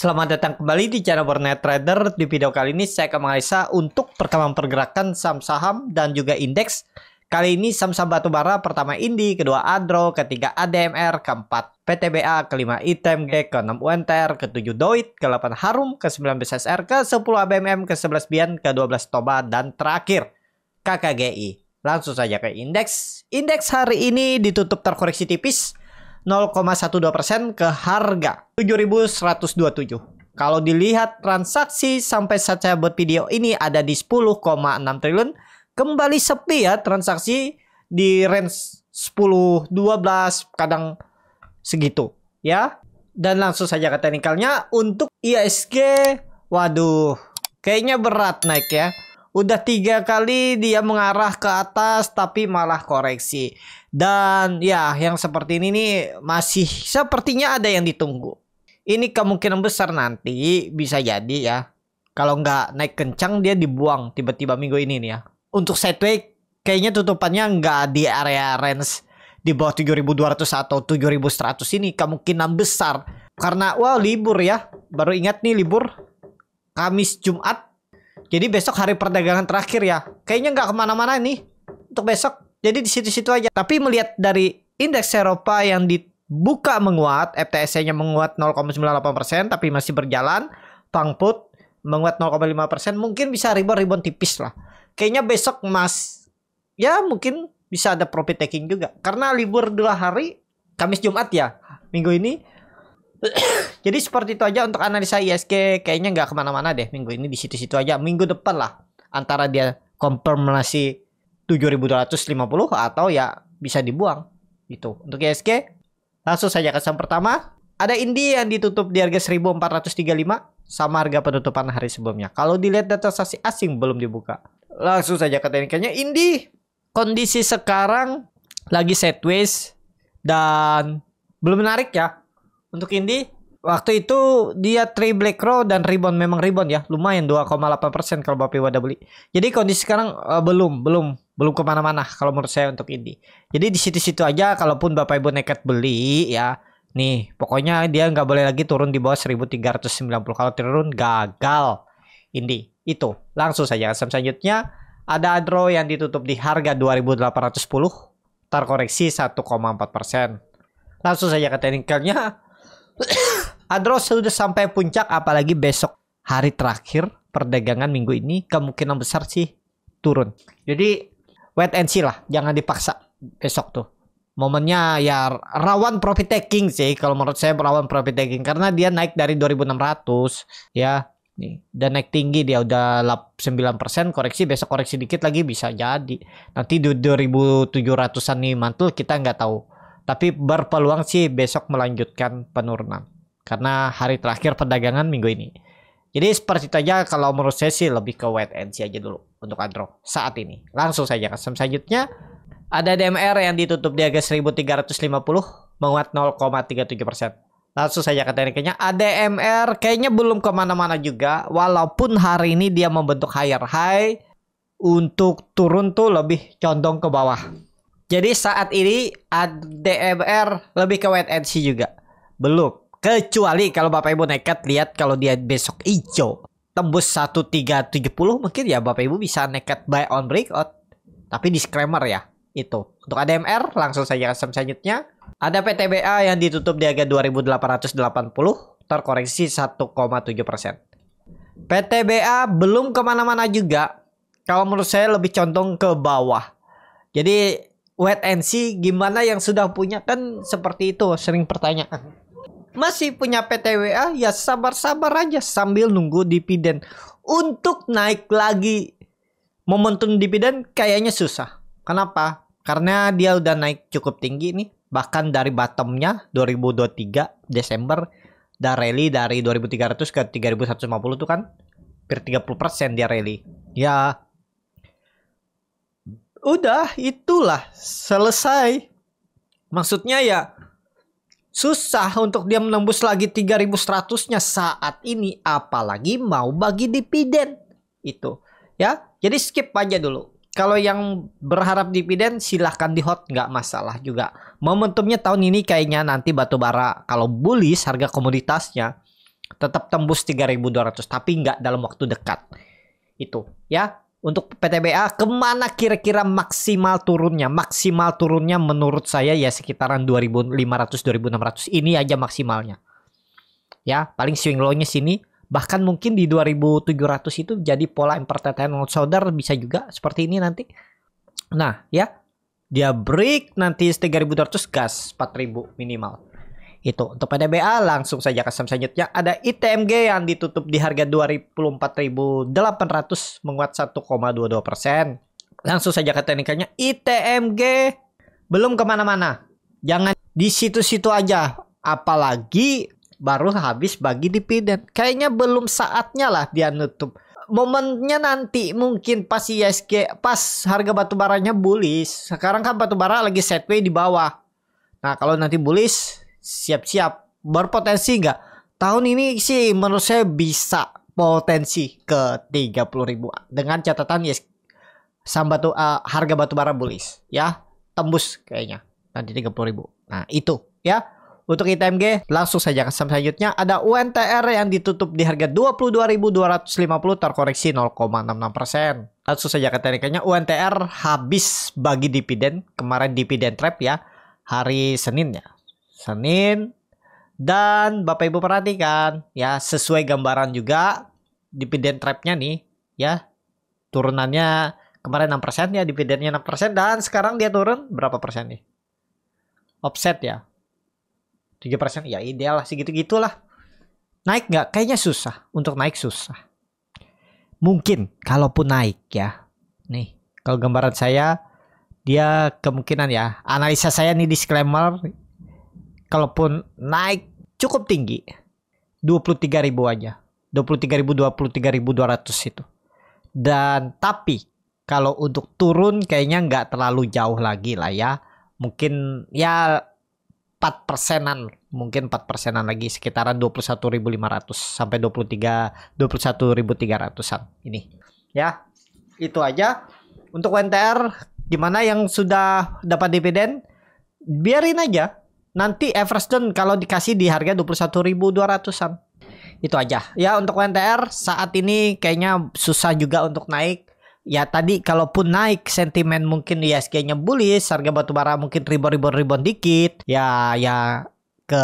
Selamat datang kembali di channel Warnet Trader. Di video kali ini saya akan menganalisa untuk perkembangan pergerakan saham saham dan juga indeks. Kali ini saham-saham batubara pertama Indi, kedua Adro, ketiga ADMR, keempat PTBA, kelima ITMG, keenam UNTR, ketujuh Doit, ke-8 Harum, ke-9 BSSR, ke-10 ABMM, ke-11 Bian, ke-12 Toba, dan terakhir KKGI. Langsung saja ke indeks. Indeks hari ini ditutup terkoreksi tipis 0,12 persen ke harga 7.127. Kalau dilihat transaksi sampai saat saya buat video ini ada di 10,6 triliun. Kembali sepi ya transaksi di range 10, 12, kadang segitu ya. Dan langsung saja ke teknikalnya untuk ISG. Waduh, kayaknya berat naik ya. Udah tiga kali dia mengarah ke atas tapi malah koreksi. Dan ya yang seperti ini nih masih sepertinya ada yang ditunggu. Ini kemungkinan besar nanti bisa jadi ya. Kalau nggak naik kencang dia dibuang tiba-tiba minggu ini nih ya. Untuk sideway kayaknya tutupannya nggak di area range di bawah 7200 atau 7100 ini kemungkinan besar. Karena wah libur ya. Baru ingat nih libur. Kamis Jumat jadi besok hari perdagangan terakhir ya. Kayaknya nggak kemana-mana nih untuk besok. Jadi di situ-situ aja. Tapi melihat dari indeks Eropa yang dibuka menguat, FTSE-nya menguat 0,98%, tapi masih berjalan. Pangput menguat 0,5%, mungkin bisa rebound-rebound tipis lah. Kayaknya besok mas, ya mungkin bisa ada profit taking juga. Karena libur dua hari, Kamis Jumat ya, minggu ini. Jadi seperti itu aja untuk analisa ISG kayaknya nggak kemana-mana deh minggu ini di situ-situ aja. Minggu depan lah antara dia konfirmasi 7.250 atau ya bisa dibuang gitu. Untuk ISG langsung saja ke saham pertama. Ada Indi yang ditutup di harga 1435 sama harga penutupan hari sebelumnya. Kalau dilihat data sasi asing belum dibuka. Langsung saja ke teknikalnya Indi kondisi sekarang lagi sideways dan belum menarik ya untuk Indi waktu itu dia black row dan rebound memang rebound ya lumayan 2,8% kalau Bapak ibu ada beli jadi kondisi sekarang uh, belum belum belum kemana-mana kalau menurut saya untuk ini jadi di situ-situ aja kalaupun Bapak Ibu nekat beli ya nih pokoknya dia nggak boleh lagi turun di bawah 1390 kalau turun gagal ini itu langsung saja saham selanjutnya ada Adro yang ditutup di harga 2810 terkoreksi 1,4% langsung saja ke teknikalnya Adros sudah sampai puncak apalagi besok hari terakhir perdagangan minggu ini kemungkinan besar sih turun. Jadi wait and see lah, jangan dipaksa besok tuh. Momennya ya rawan profit taking sih kalau menurut saya rawan profit taking karena dia naik dari 2600 ya. Nih, dan naik tinggi dia udah 9% koreksi besok koreksi dikit lagi bisa jadi. Nanti di 2700-an nih mantul kita nggak tahu tapi berpeluang sih besok melanjutkan penurunan. Karena hari terakhir perdagangan minggu ini. Jadi seperti itu aja kalau menurut saya sih lebih ke wait and see aja dulu untuk Andro saat ini. Langsung saja ke selanjutnya. Ada DMR yang ditutup di harga 1350 menguat 0,37 Langsung saja ke tekniknya. ADMR kayaknya belum kemana-mana juga. Walaupun hari ini dia membentuk higher high. Untuk turun tuh lebih condong ke bawah jadi saat ini ADMR lebih ke wait and see juga. Belum. Kecuali kalau Bapak Ibu nekat lihat kalau dia besok hijau. Tembus 1370 mungkin ya Bapak Ibu bisa nekat buy on breakout. Tapi disclaimer ya. Itu. Untuk ADMR langsung saja ke selanjutnya. Ada PTBA yang ditutup di harga 2880 terkoreksi 1,7%. PTBA belum kemana-mana juga. Kalau menurut saya lebih condong ke bawah. Jadi wait and see gimana yang sudah punya kan seperti itu sering pertanyaan masih punya PTWA ya sabar-sabar aja sambil nunggu dividen untuk naik lagi momentum dividen kayaknya susah kenapa karena dia udah naik cukup tinggi nih bahkan dari bottomnya 2023 Desember dan rally dari 2300 ke 3150 tuh kan hampir 30% dia rally ya udah itulah selesai maksudnya ya susah untuk dia menembus lagi 3100 nya saat ini apalagi mau bagi dividen itu ya jadi skip aja dulu kalau yang berharap dividen silahkan di hot nggak masalah juga momentumnya tahun ini kayaknya nanti batu bara kalau bullish harga komoditasnya tetap tembus 3200 tapi nggak dalam waktu dekat itu ya untuk PTBA kemana kira-kira maksimal turunnya? Maksimal turunnya menurut saya ya sekitaran 2.500-2.600 ini aja maksimalnya. Ya paling swing low-nya sini bahkan mungkin di 2.700 itu jadi pola impertetan saudar, bisa juga seperti ini nanti. Nah ya dia break nanti 3.200 gas 4.000 minimal. Itu untuk PDBA langsung saja ke saham selanjutnya ada ITMG yang ditutup di harga 24.800 menguat 1,22%. Langsung saja ke teknikalnya ITMG belum kemana-mana. Jangan di situ-situ aja. Apalagi baru habis bagi dividen. Kayaknya belum saatnya lah dia nutup momennya nanti mungkin pas ISG pas harga batu baranya bullish. Sekarang kan batu bara lagi sideways di bawah. Nah, kalau nanti bullish siap-siap berpotensi nggak tahun ini sih menurut saya bisa potensi ke 30 ribu dengan catatan ya saham batu uh, harga batu bara bullish ya tembus kayaknya nanti 30 ribu nah itu ya untuk ITMG langsung saja ke selanjutnya ada UNTR yang ditutup di harga 22.250 terkoreksi 0,66% langsung saja ke teknikanya UNTR habis bagi dividen kemarin dividen trap ya hari Senin ya Senin. Dan Bapak Ibu perhatikan ya sesuai gambaran juga dividen trapnya nih ya turunannya kemarin 6% ya dividennya 6% dan sekarang dia turun berapa persen nih? Offset ya. 3% ya ideal lah segitu-gitulah. Naik nggak? Kayaknya susah. Untuk naik susah. Mungkin kalaupun naik ya. Nih kalau gambaran saya dia kemungkinan ya analisa saya nih disclaimer kalaupun naik cukup tinggi ribu aja ribu ribu ratus itu dan tapi kalau untuk turun kayaknya nggak terlalu jauh lagi lah ya mungkin ya 4 persenan mungkin 4 persenan lagi sekitaran 21.500 sampai 23 21.300an ini ya itu aja untuk WNTR gimana yang sudah dapat dividen biarin aja Nanti Everstone kalau dikasih di harga 21.200-an. Itu aja. Ya untuk NTR saat ini kayaknya susah juga untuk naik. Ya tadi kalaupun naik sentimen mungkin ISG-nya bullish, harga batubara mungkin ribon-ribon-ribon dikit. Ya ya ke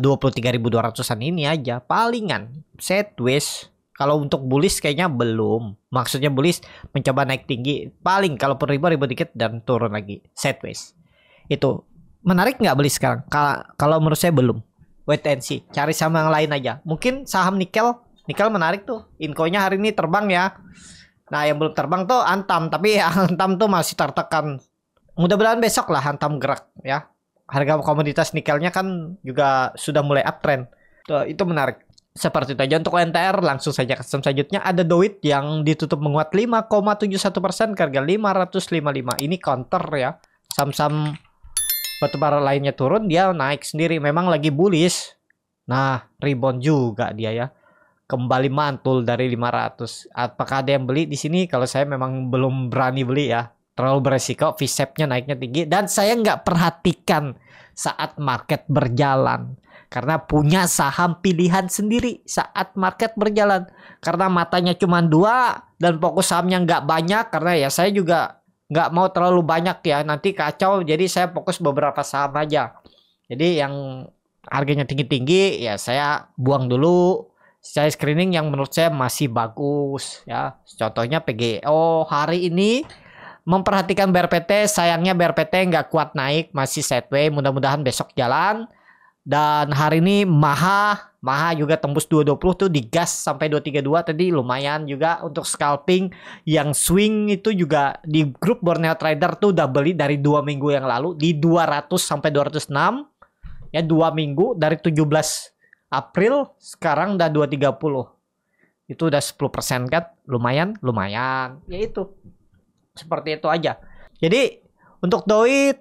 23.200-an ini aja palingan set sideways kalau untuk bullish kayaknya belum maksudnya bullish mencoba naik tinggi paling kalau ribu ribu dikit dan turun lagi sideways itu menarik nggak beli sekarang? Kalau menurut saya belum. Wait and see. Cari sama yang lain aja. Mungkin saham nikel. Nikel menarik tuh. Inkonya hari ini terbang ya. Nah yang belum terbang tuh Antam. Tapi Antam tuh masih tertekan. Mudah-mudahan besok lah Antam gerak ya. Harga komoditas nikelnya kan juga sudah mulai uptrend. Tuh, itu menarik. Seperti itu aja untuk NTR langsung saja ke sistem selanjutnya ada duit yang ditutup menguat 5,71% harga 555 ini counter ya saham-saham batubara lainnya turun dia naik sendiri memang lagi bullish nah rebound juga dia ya kembali mantul dari 500 apakah ada yang beli di sini kalau saya memang belum berani beli ya terlalu beresiko visepnya naiknya tinggi dan saya nggak perhatikan saat market berjalan karena punya saham pilihan sendiri saat market berjalan karena matanya cuma dua dan fokus sahamnya nggak banyak karena ya saya juga nggak mau terlalu banyak ya nanti kacau jadi saya fokus beberapa saham aja jadi yang harganya tinggi-tinggi ya saya buang dulu saya screening yang menurut saya masih bagus ya contohnya PGO e hari ini memperhatikan BRPT sayangnya BRPT nggak kuat naik masih sideways mudah-mudahan besok jalan dan hari ini Maha Maha juga tembus 220 tuh digas sampai 232 tadi lumayan juga untuk scalping yang swing itu juga di grup Borneo Trader tuh udah beli dari dua minggu yang lalu di 200 sampai 206 ya dua minggu dari 17 April sekarang udah 230 itu udah 10% persen kan lumayan lumayan ya itu seperti itu aja jadi untuk doi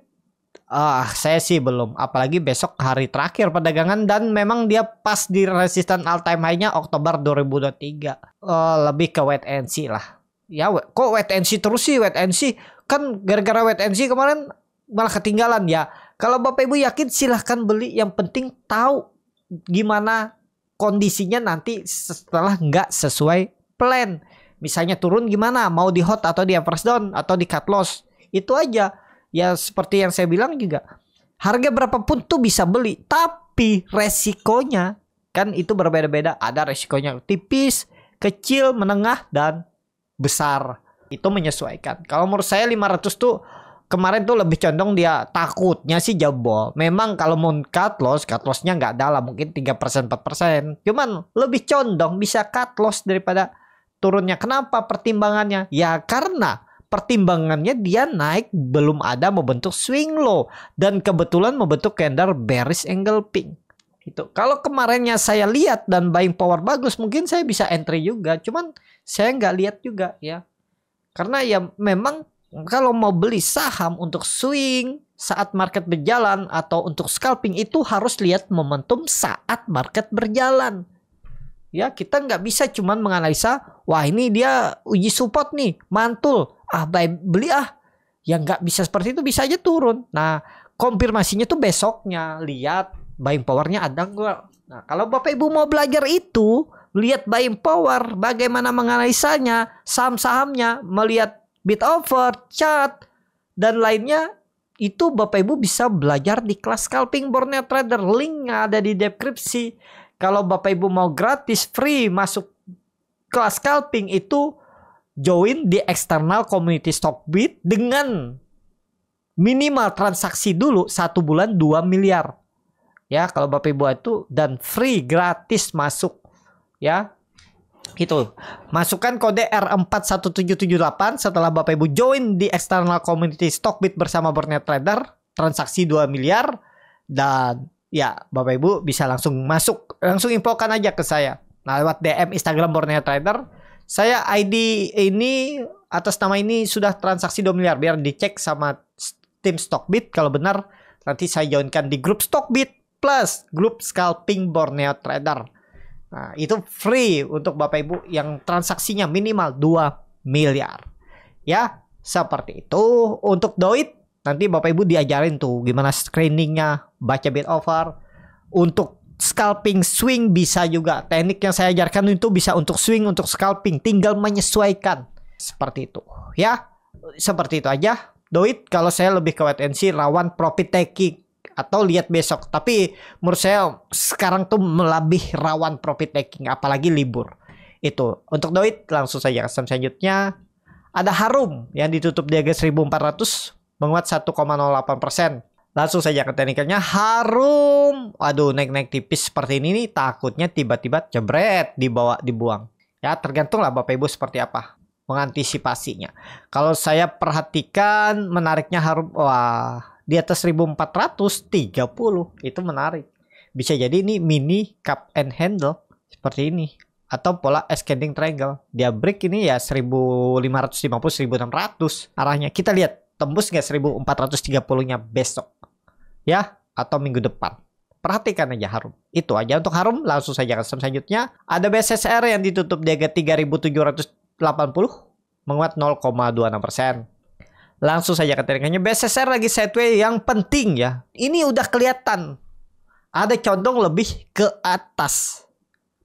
Ah, saya sih belum. Apalagi besok hari terakhir perdagangan dan memang dia pas di resisten all time high-nya Oktober 2023. Uh, eh, lebih ke wait and see lah. Ya, kok wait and see terus sih wait and see? Kan gara-gara wait and see kemarin malah ketinggalan ya. Kalau Bapak Ibu yakin silahkan beli. Yang penting tahu gimana kondisinya nanti setelah nggak sesuai plan. Misalnya turun gimana? Mau di hot atau di average down atau di cut loss? Itu aja ya seperti yang saya bilang juga harga berapapun tuh bisa beli tapi resikonya kan itu berbeda-beda ada resikonya tipis kecil menengah dan besar itu menyesuaikan kalau menurut saya 500 tuh kemarin tuh lebih condong dia takutnya sih jebol. Memang kalau mau cut loss, cut lossnya nggak dalam mungkin 3% persen Cuman lebih condong bisa cut loss daripada turunnya. Kenapa pertimbangannya? Ya karena pertimbangannya dia naik belum ada membentuk swing low dan kebetulan membentuk candle bearish angle pink itu kalau kemarinnya saya lihat dan buying power bagus mungkin saya bisa entry juga cuman saya nggak lihat juga ya karena ya memang kalau mau beli saham untuk swing saat market berjalan atau untuk scalping itu harus lihat momentum saat market berjalan ya kita nggak bisa cuman menganalisa wah ini dia uji support nih mantul ah baik beli ah yang nggak bisa seperti itu bisa aja turun nah konfirmasinya tuh besoknya lihat buying powernya ada nggak nah kalau bapak ibu mau belajar itu lihat buying power bagaimana menganalisanya saham-sahamnya melihat bid over chart dan lainnya itu Bapak Ibu bisa belajar di kelas scalping Borneo Trader. linknya ada di deskripsi. Kalau Bapak Ibu mau gratis free masuk kelas scalping itu join di external community Stockbit dengan minimal transaksi dulu satu bulan 2 miliar. Ya, kalau Bapak Ibu itu dan free gratis masuk ya. Itu. Masukkan kode R41778 setelah Bapak Ibu join di external community Stockbit bersama Bernet Trader transaksi 2 miliar dan ya Bapak Ibu bisa langsung masuk, langsung infokan aja ke saya. Nah, lewat DM Instagram Borneo Trader, saya ID ini atas nama ini sudah transaksi 2 miliar biar dicek sama tim Stockbit kalau benar nanti saya joinkan di grup Stockbit plus grup Scalping Borneo Trader. Nah, itu free untuk Bapak Ibu yang transaksinya minimal 2 miliar. Ya, seperti itu untuk Doit nanti bapak ibu diajarin tuh gimana screeningnya baca bit over untuk scalping swing bisa juga teknik yang saya ajarkan itu bisa untuk swing untuk scalping tinggal menyesuaikan seperti itu ya seperti itu aja duit kalau saya lebih ke wait and see lawan profit taking atau lihat besok tapi menurut saya sekarang tuh melebih rawan profit taking apalagi libur itu untuk duit langsung saja ke selanjutnya ada harum yang ditutup di harga 1400 menguat 1,08 persen. Langsung saja ke teknikalnya harum. Waduh naik-naik tipis seperti ini nih takutnya tiba-tiba jebret dibawa dibuang. Ya tergantung lah Bapak Ibu seperti apa mengantisipasinya. Kalau saya perhatikan menariknya harum wah di atas 1430 itu menarik. Bisa jadi ini mini cup and handle seperti ini atau pola ascending triangle. Dia break ini ya 1550 1600 arahnya. Kita lihat tembus nggak 1430-nya besok ya atau minggu depan. Perhatikan aja Harum. Itu aja untuk Harum langsung saja custom selanjutnya. Ada BSSR yang ditutup di harga 3780 menguat 0,26%. Langsung saja ke keterangannya BSSR lagi sideway yang penting ya. Ini udah kelihatan ada condong lebih ke atas.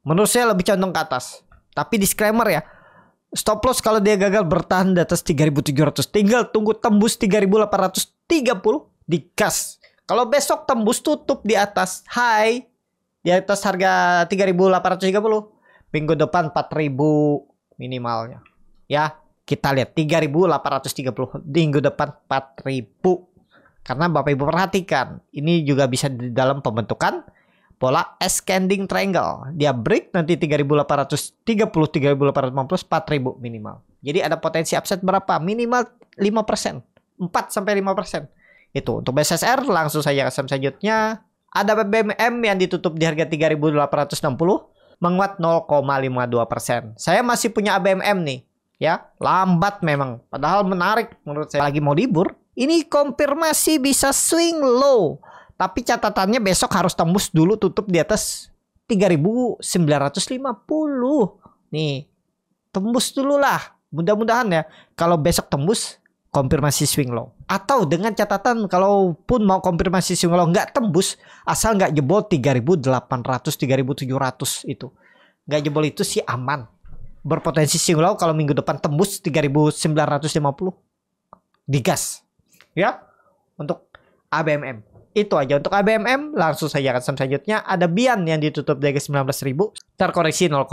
Menurut saya lebih condong ke atas. Tapi disclaimer ya, Stop loss kalau dia gagal bertahan di atas 3700. Tinggal tunggu tembus 3830 di gas. Kalau besok tembus tutup di atas high di atas harga 3830, minggu depan 4000 minimalnya. Ya, kita lihat 3830 minggu depan 4000. Karena Bapak Ibu perhatikan, ini juga bisa di dalam pembentukan pola ascending triangle. Dia break nanti 3830, 3850, 4000 minimal. Jadi ada potensi upset berapa? Minimal 5%. 4 sampai 5%. Itu untuk BSSR langsung saja ke selanjutnya. Ada BBM yang ditutup di harga 3860 menguat 0,52%. Saya masih punya ABMM nih, ya. Lambat memang, padahal menarik menurut saya lagi mau libur. Ini konfirmasi bisa swing low tapi catatannya besok harus tembus dulu tutup di atas 3950. Nih, tembus dulu lah. Mudah-mudahan ya kalau besok tembus konfirmasi swing low atau dengan catatan kalaupun mau konfirmasi swing low nggak tembus asal nggak jebol 3800 3700 itu nggak jebol itu sih aman berpotensi swing low kalau minggu depan tembus 3950 digas ya untuk ABMM itu aja untuk ABMM, langsung saja akan selanjutnya. Ada Bian yang ditutup dari 19.000, terkoreksi 0,13%.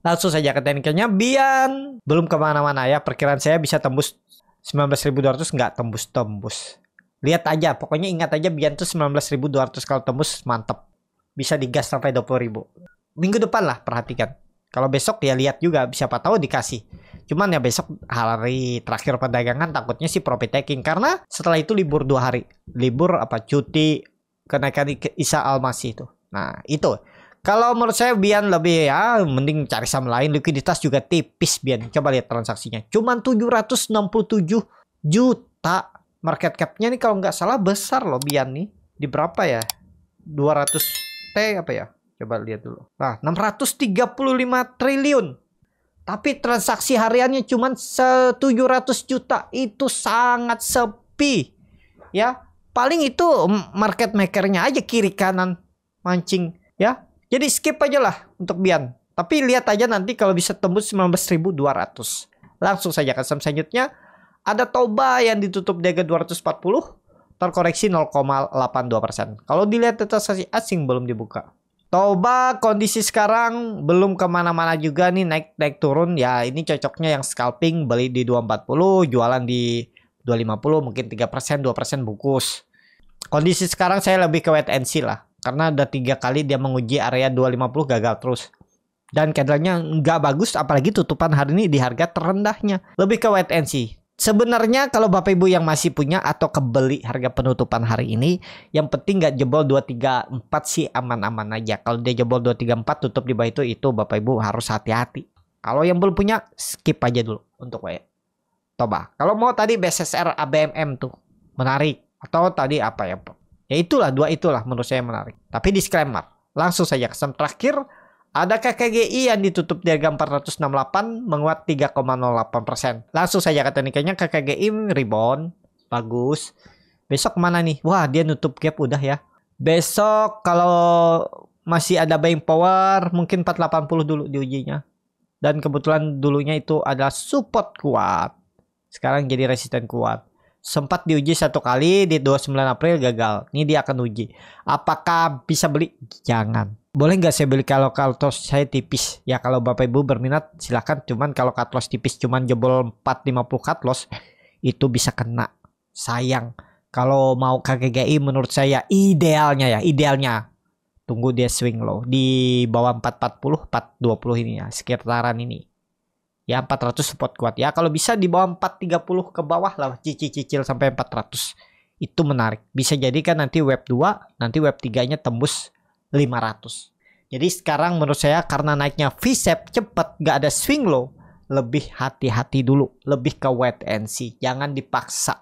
Langsung saja ke tekniknya, Bian belum kemana-mana ya. Perkiraan saya bisa tembus 19.200, nggak tembus-tembus. Lihat aja, pokoknya ingat aja Bian tuh 19.200 kalau tembus mantep. Bisa digas sampai 20.000. Minggu depan lah perhatikan. Kalau besok ya lihat juga siapa tahu dikasih. Cuman ya besok hari terakhir perdagangan takutnya sih profit taking karena setelah itu libur dua hari. Libur apa cuti kenaikan Isa Almasih itu. Nah, itu. Kalau menurut saya Bian lebih ya mending cari saham lain likuiditas juga tipis Bian. Coba lihat transaksinya. Cuman 767 juta market capnya nih kalau nggak salah besar loh Bian nih. Di berapa ya? 200 T apa ya? Coba lihat dulu. Nah, 635 triliun. Tapi transaksi hariannya cuma 700 juta. Itu sangat sepi. Ya, paling itu market makernya aja kiri kanan mancing ya. Jadi skip aja lah untuk Bian. Tapi lihat aja nanti kalau bisa tembus 19.200. Langsung saja ke saham selanjutnya. Ada Toba yang ditutup di harga 240 terkoreksi 0,82%. Kalau dilihat transaksi asing belum dibuka. Toba kondisi sekarang belum kemana-mana juga nih naik naik turun ya ini cocoknya yang scalping beli di 240 jualan di 250 mungkin 3% 2% bungkus kondisi sekarang saya lebih ke wait and see lah karena udah tiga kali dia menguji area 250 gagal terus dan candlenya nggak bagus apalagi tutupan hari ini di harga terendahnya lebih ke wait and see Sebenarnya kalau Bapak Ibu yang masih punya atau kebeli harga penutupan hari ini, yang penting nggak jebol 234 sih aman-aman aja. Kalau dia jebol 234 tutup di bawah itu, itu Bapak Ibu harus hati-hati. Kalau yang belum punya, skip aja dulu untuk WA. Ya. Toba. Kalau mau tadi BSSR ABMM tuh menarik atau tadi apa ya? Ya itulah dua itulah menurut saya menarik. Tapi disclaimer, langsung saja kesan terakhir Adakah KGI yang ditutup di harga 468 menguat 3,08%? Langsung saja kata nikahnya ke KGI rebound. Bagus. Besok mana nih? Wah dia nutup gap udah ya. Besok kalau masih ada buying power mungkin 480 dulu di ujinya. Dan kebetulan dulunya itu adalah support kuat. Sekarang jadi resisten kuat. Sempat diuji satu kali di 29 April gagal. Ini dia akan uji. Apakah bisa beli? Jangan boleh nggak saya beli kalau kaltos saya tipis ya kalau bapak ibu berminat silahkan cuman kalau kaltos tipis cuman jebol 450 katlos itu bisa kena sayang kalau mau KGGI menurut saya idealnya ya idealnya tunggu dia swing low di bawah 440 420 ini ya sekitaran ini ya 400 support kuat ya kalau bisa di bawah 430 ke bawah lah cicil-cicil sampai 400 itu menarik bisa jadi kan nanti web 2 nanti web 3 nya tembus 500 jadi sekarang menurut saya karena naiknya VSEP cepat gak ada swing low lebih hati-hati dulu lebih ke wet and see jangan dipaksa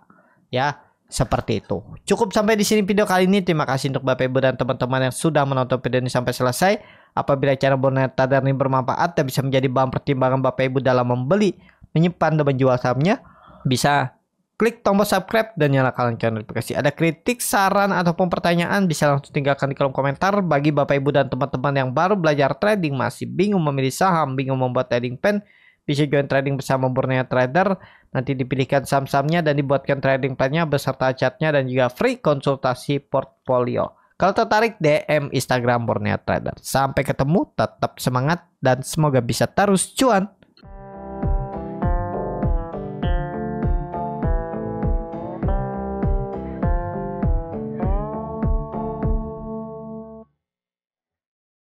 ya seperti itu cukup sampai di sini video kali ini terima kasih untuk Bapak Ibu dan teman-teman yang sudah menonton video ini sampai selesai apabila cara boneta dan ini bermanfaat dan bisa menjadi bahan pertimbangan Bapak Ibu dalam membeli menyimpan dan menjual sahamnya bisa Klik tombol subscribe dan nyalakan lonceng notifikasi. Ada kritik, saran, ataupun pertanyaan bisa langsung tinggalkan di kolom komentar. Bagi Bapak Ibu dan teman-teman yang baru belajar trading, masih bingung memilih saham, bingung membuat trading plan, bisa join trading bersama Borneo Trader. Nanti dipilihkan saham-sahamnya dan dibuatkan trading plan-nya beserta chat-nya dan juga free konsultasi portfolio. Kalau tertarik DM Instagram Borneo Trader. Sampai ketemu, tetap semangat dan semoga bisa terus cuan.